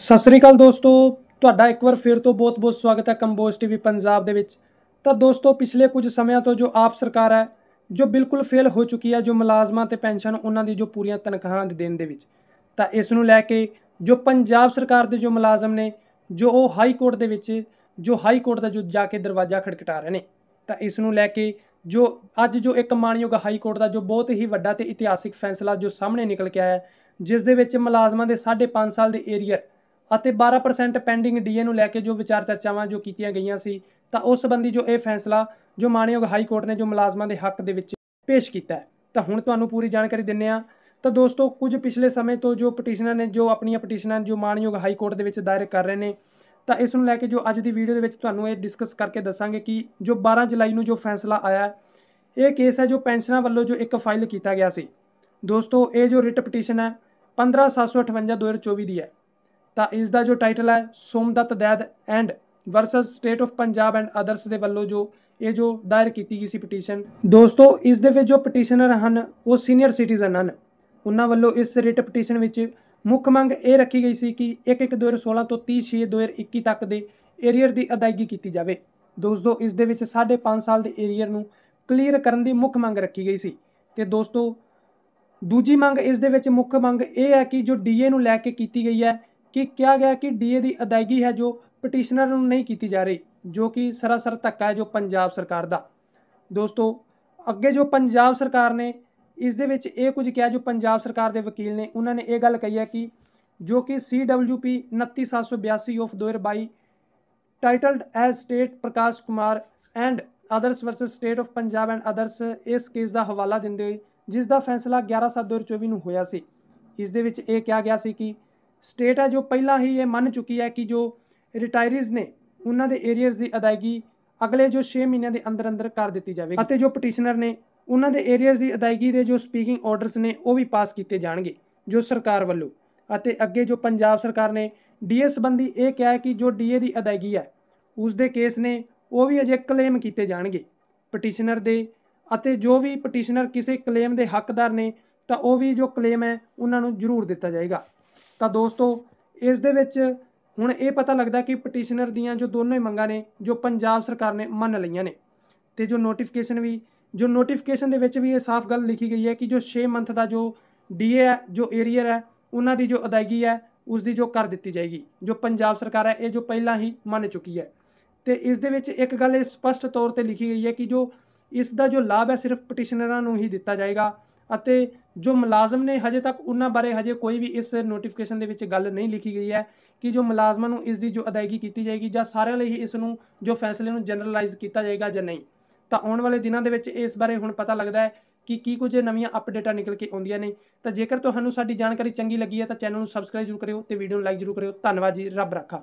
ਸਤਿ ਸ੍ਰੀ ਅਕਾਲ ਦੋਸਤੋ ਤੁਹਾਡਾ ਇੱਕ ਵਾਰ ਫਿਰ ਤੋਂ ਬਹੁਤ-ਬਹੁਤ ਸਵਾਗਤ ਹੈ ਕੰਬੋਜ ਟੀਵੀ ਪੰਜਾਬ ਦੇ ਵਿੱਚ ਤਾਂ ਦੋਸਤੋ ਪਿਛਲੇ ਕੁਝ ਸਮਿਆਂ ਤੋਂ ਜੋ ਆਪ ਸਰਕਾਰ ਹੈ ਜੋ ਬਿਲਕੁਲ ਫੇਲ ਹੋ ਚੁੱਕੀ ਹੈ ਜੋ ਮੁਲਾਜ਼ਮਾਂ ਤੇ ਪੈਨਸ਼ਨ ਉਹਨਾਂ ਦੀ ਜੋ ਪੂਰੀਆਂ ਤਨਖਾਹਾਂ ਦੇਣ ਦੇ ਵਿੱਚ ਤਾਂ ਇਸ ਨੂੰ ਲੈ ਕੇ ਜੋ ਪੰਜਾਬ ਸਰਕਾਰ ਦੇ ਜੋ ਮੁਲਾਜ਼ਮ ਨੇ ਜੋ ਉਹ ਹਾਈ ਕੋਰਟ ਦੇ ਵਿੱਚ ਜੋ ਹਾਈ ਕੋਰਟ ਦਾ ਜੋ ਜਾ ਕੇ ਦਰਵਾਜ਼ਾ ਖੜਕਟਾ ਰਹੇ ਨੇ ਤਾਂ ਇਸ ਨੂੰ ਲੈ ਕੇ ਜੋ ਅੱਜ ਜੋ ਇੱਕ ਮਾਨਯੋਗ ਹਾਈ ਕੋਰਟ ਦਾ ਜੋ ਬਹੁਤ ਹੀ ਵੱਡਾ ਤੇ ਇਤਿਹਾਸਿਕ ਫੈਸਲਾ ਜੋ ਸਾਹਮਣੇ ਨਿਕਲ ਕੇ ਆਇਆ ਜਿਸ ਦੇ ਵਿੱਚ ਮੁਲਾਜ਼ਮਾਂ ਦੇ 5.5 ਸਾਲ ਦੇ ਏਰੀਅਰ ਅਤੇ 12% ਪੈਂਡਿੰਗ ਡੀਏ ਨੂੰ ਲੈ ਕੇ ਜੋ ਵਿਚਾਰ ਚਰਚਾਵਾਂ ਜੋ ਕੀਤੀਆਂ ਗਈਆਂ ਸੀ ਤਾਂ ਉਸ ਸੰਬੰਧੀ ਜੋ ਇਹ ਫੈਸਲਾ ਜੋ ਮਾਨਯੋਗ ਹਾਈ ਕੋਰਟ ਨੇ ਜੋ ਮੁਲਾਜ਼ਮਾਂ ਦੇ ਹੱਕ ਦੇ ਵਿੱਚ ਪੇਸ਼ ਕੀਤਾ ਤਾਂ ਹੁਣ ਤੁਹਾਨੂੰ ਪੂਰੀ ਜਾਣਕਾਰੀ ਦਿੰਨੇ ਆ ਤਾਂ ਦੋਸਤੋ ਕੁਝ ਪਿਛਲੇ ਸਮੇਂ ਤੋਂ ਜੋ ਪਟੀਸ਼ਨਰ ਨੇ ਜੋ ਆਪਣੀਆਂ ਪਟੀਸ਼ਨਾਂ ਜੋ ਮਾਨਯੋਗ ਹਾਈ ਕੋਰਟ ਦੇ ਵਿੱਚ ਦਾਇਰ ਕਰ ਰਹੇ ਨੇ ਤਾਂ ਇਸ ਨੂੰ ਲੈ ਕੇ ਜੋ ਅੱਜ ਦੀ ਵੀਡੀਓ ਦੇ ਵਿੱਚ ਤੁਹਾਨੂੰ ਇਹ ਡਿਸਕਸ ਕਰਕੇ ਦੱਸਾਂਗੇ ਕਿ ਜੋ 12 ਜੁਲਾਈ ਨੂੰ ਜੋ ਫੈਸਲਾ ਆਇਆ ਇਹ ਕੇਸ ਹੈ ਜੋ ਪੈਨਸ਼ਨਾਂ ਵੱਲੋਂ ਜੋ ਇੱਕ ਫਾਈਲ ਕੀਤਾ ਗਿਆ ਸੀ ਦੋਸਤੋ ਇਹ ਜੋ ਰਿਟ ਪਟੀਸ਼ਨ ਹੈ 15758 2024 ਦੀ ਹੈ ਤਾਂ ਇਸ ਦਾ ਜੋ ਟਾਈਟਲ ਹੈ ਸੋਮਦਤ ਦੈਦ and versus state of Punjab and others ਦੇ ਵੱਲੋਂ ਜੋ ਇਹ ਜੋ ਦਾਇਰ ਕੀਤੀ ਗਈ ਸੀ ਪਟੀਸ਼ਨ ਦੋਸਤੋ ਇਸ ਦੇ ਵਿੱਚ ਜੋ ਪਟੀਸ਼ਨਰ ਹਨ ਉਹ ਸੀਨੀਅਰ ਸਿਟੀਜ਼ਨ ਹਨ ਉਹਨਾਂ ਵੱਲੋਂ ਇਸ ਰਿਟ ਪਟੀਸ਼ਨ ਵਿੱਚ ਮੁੱਖ ਮੰਗ ਇਹ ਰੱਖੀ ਗਈ ਸੀ ਕਿ 1/1/2016 ਤੋਂ 30 2021 ਤੱਕ ਦੇ ਏਰੀਅਰ ਦੀ ਅਦਾਇਗੀ ਕੀਤੀ ਜਾਵੇ ਦੋਸਤੋ ਇਸ ਦੇ ਵਿੱਚ 5.5 ਸਾਲ ਦੇ ਏਰੀਅਰ ਨੂੰ ਕਲੀਅਰ ਕਰਨ ਦੀ ਮੁੱਖ ਮੰਗ ਰੱਖੀ ਗਈ ਸੀ ਤੇ ਦੋਸਤੋ ਦੂਜੀ ਮੰਗ ਇਸ ਦੇ ਵਿੱਚ ਮੁੱਖ ਮੰਗ ਇਹ ਹੈ ਕਿ ਜੋ ਡੀਏ ਨੂੰ ਲੈ ਕੇ ਕੀਤੀ ਗਈ ਹੈ ਕਿ ਕਿਹਾ ਗਿਆ ਕਿ ਡੀਏ ਦੀ ਅਦਾਇਗੀ ਹੈ ਜੋ ਪਟੀਸ਼ਨਰ ਨੂੰ ਨਹੀਂ ਕੀਤੀ ਜਾ ਰਹੀ ਜੋ ਕਿ ਸਰਾਸਰ ਧੱਕਾ ਹੈ ਜੋ ਪੰਜਾਬ ਸਰਕਾਰ ਦਾ ਦੋਸਤੋ ਅੱਗੇ ਜੋ ਪੰਜਾਬ ਸਰਕਾਰ ਨੇ ਇਸ ਦੇ ਵਿੱਚ ਇਹ ਕੁਝ ਕਿਹਾ ਜੋ ਪੰਜਾਬ ਸਰਕਾਰ ਦੇ ਵਕੀਲ ਨੇ ਉਹਨਾਂ ਨੇ ਇਹ ਗੱਲ ਕਹੀ ਹੈ ਕਿ ਜੋ ਕਿ CWP 29782 of 2022 titled as state Prakash Kumar and others versus state of Punjab and others ਇਸ ਕੇਸ ਦਾ ਹਵਾਲਾ ਦਿੰਦੇ ਹੋਏ ਜਿਸ ਦਾ ਫੈਸਲਾ 11/7/2024 ਨੂੰ ਹੋਇਆ ਸੀ ਇਸ ਦੇ ਵਿੱਚ ਇਹ ਕਿਹਾ ਗਿਆ ਸੀ ਕਿ ਸਟੇਟ ਹੈ ਜੋ ਪਹਿਲਾਂ ਹੀ ਇਹ ਮੰਨ ਚੁੱਕੀ ਹੈ ਕਿ ਜੋ ਰਿਟਾਇਰੀਜ਼ ਨੇ ਉਹਨਾਂ ਦੇ ਏਰੀਅਰਸ ਦੀ ਅਦਾਇਗੀ ਅਗਲੇ ਜੋ 6 ਮਹੀਨਿਆਂ ਦੇ ਅੰਦਰ ਅੰਦਰ ਕਰ ਦਿੱਤੀ ਜਾਵੇਗੀ ਅਤੇ ਜੋ ਪਟੀਸ਼ਨਰ ਨੇ ਉਹਨਾਂ ਦੇ ਏਰੀਅਰਸ ਦੀ ਅਦਾਇਗੀ ਦੇ ਜੋ ਸਪੀਕਿੰਗ ਆਰਡਰਸ ਨੇ ਉਹ ਵੀ ਪਾਸ ਕੀਤੇ ਜਾਣਗੇ ਜੋ ਸਰਕਾਰ ਵੱਲੋਂ ਅਤੇ ਅੱਗੇ ਜੋ ਪੰਜਾਬ ਸਰਕਾਰ ਨੇ ਡੀਏ ਸੰਬੰਧੀ ਇਹ ਕਿਹਾ ਹੈ ਕਿ ਜੋ ਡੀਏ ਦੀ ਅਦਾਇਗੀ ਹੈ ਉਸ ਦੇ ਕੇਸ ਨੇ ਉਹ ਵੀ ਅਜੇ ਕਲੇਮ ਕੀਤੇ ਜਾਣਗੇ ਪਟੀਸ਼ਨਰ ਦੇ ਅਤੇ ਜੋ ਵੀ ਪਟੀਸ਼ਨਰ ਕਿਸੇ ਕਲੇਮ ਦੇ ਹੱਕਦਾਰ ਨੇ ਤਾਂ ਉਹ ਵੀ ਜੋ ਕਲੇਮ ਹੈ ਉਹਨਾਂ ਨੂੰ ਜ਼ਰੂਰ ਦਿੱਤਾ ਜਾਏਗਾ ਤਾਂ ਦੋਸਤੋ ਇਸ ਦੇ ਵਿੱਚ ਹੁਣ ਇਹ ਪਤਾ ਲੱਗਦਾ ਕਿ ਪਟੀਸ਼ਨਰ ਦੀਆਂ ਜੋ ਦੋਨੋਂ ਹੀ ਮੰਗਾਂ ਨੇ ਜੋ ਪੰਜਾਬ ਸਰਕਾਰ ਨੇ ਮੰਨ ਲਈਆਂ ਨੇ ਤੇ ਜੋ ਨੋਟੀਫਿਕੇਸ਼ਨ ਵੀ ਜੋ ਨੋਟੀਫਿਕੇਸ਼ਨ ਦੇ ਵਿੱਚ ਵੀ ਇਹ ਸਾਫ਼ ਗੱਲ ਲਿਖੀ ਗਈ ਹੈ ਕਿ ਜੋ 6 ਮੰਥ ਦਾ ਜੋ ਡੀਏ ਹੈ ਜੋ ਏਰੀਅਰ ਹੈ ਉਹਨਾਂ ਦੀ ਜੋ ਅਦਾਇਗੀ ਹੈ ਉਸ ਦੀ ਜੋ ਕਰ ਦਿੱਤੀ ਜਾਏਗੀ ਜੋ ਪੰਜਾਬ ਸਰਕਾਰ ਹੈ ਇਹ ਜੋ ਪਹਿਲਾਂ ਹੀ ਮੰਨ ਚੁੱਕੀ ਹੈ ਤੇ ਇਸ ਦੇ ਵਿੱਚ ਇੱਕ ਗੱਲ ਇਹ ਸਪਸ਼ਟ ਤੌਰ ਤੇ ਲਿਖੀ ਗਈ ਹੈ ਕਿ ਜੋ ਇਸ ਦਾ ਜੋ ਲਾਭ ਹੈ ਸਿਰਫ ਪਟੀਸ਼ਨਰਾਂ ਨੂੰ ਹੀ ਦਿੱਤਾ ਜਾਏਗਾ ਅਤੇ ਜੋ ਮੁਲਾਜ਼ਮ ਨੇ ਹਜੇ ਤੱਕ ਉਹਨਾਂ ਬਾਰੇ ਹਜੇ ਕੋਈ ਵੀ ਇਸ ਨੋਟੀਫਿਕੇਸ਼ਨ ਦੇ ਵਿੱਚ ਗੱਲ ਨਹੀਂ ਲਿਖੀ ਗਈ ਹੈ ਕਿ ਜੋ ਮੁਲਾਜ਼ਮਾਂ ਨੂੰ ਇਸ ਦੀ ਜੋ ਅਦਾਇਗੀ ਕੀਤੀ ਜਾਏਗੀ ਜਾਂ ਸਾਰਿਆਂ ਲਈ ਹੀ ਇਸ ਨੂੰ ਜੋ ਫੈਸਲੇ ਨੂੰ ਜਨਰਲਾਈਜ਼ ਕੀਤਾ ਜਾਏਗਾ ਜਾਂ ਨਹੀਂ ਤਾਂ ਆਉਣ ਵਾਲੇ ਦਿਨਾਂ ਦੇ ਵਿੱਚ ਇਸ ਬਾਰੇ ਹੁਣ ਪਤਾ ਲੱਗਦਾ ਹੈ ਕਿ ਕੀ ਕੁਝ ਨਵੀਆਂ ਅਪਡੇਟਾਂ ਨਿਕਲ ਕੇ ਆਉਂਦੀਆਂ ਨੇ ਤਾਂ ਜੇਕਰ ਤੁਹਾਨੂੰ ਸਾਡੀ ਜਾਣਕਾਰੀ ਚੰਗੀ ਲੱਗੀ ਹੈ ਤਾਂ ਚੈਨਲ ਨੂੰ ਸਬਸਕ੍ਰਾਈਬ ਜ਼ਰੂਰ ਕਰਿਓ ਤੇ ਵੀਡੀਓ ਨੂੰ ਲਾਈਕ ਜ਼ਰੂਰ ਕਰਿਓ ਧੰਨਵਾਦ ਜੀ ਰੱਬ ਰੱਖਾ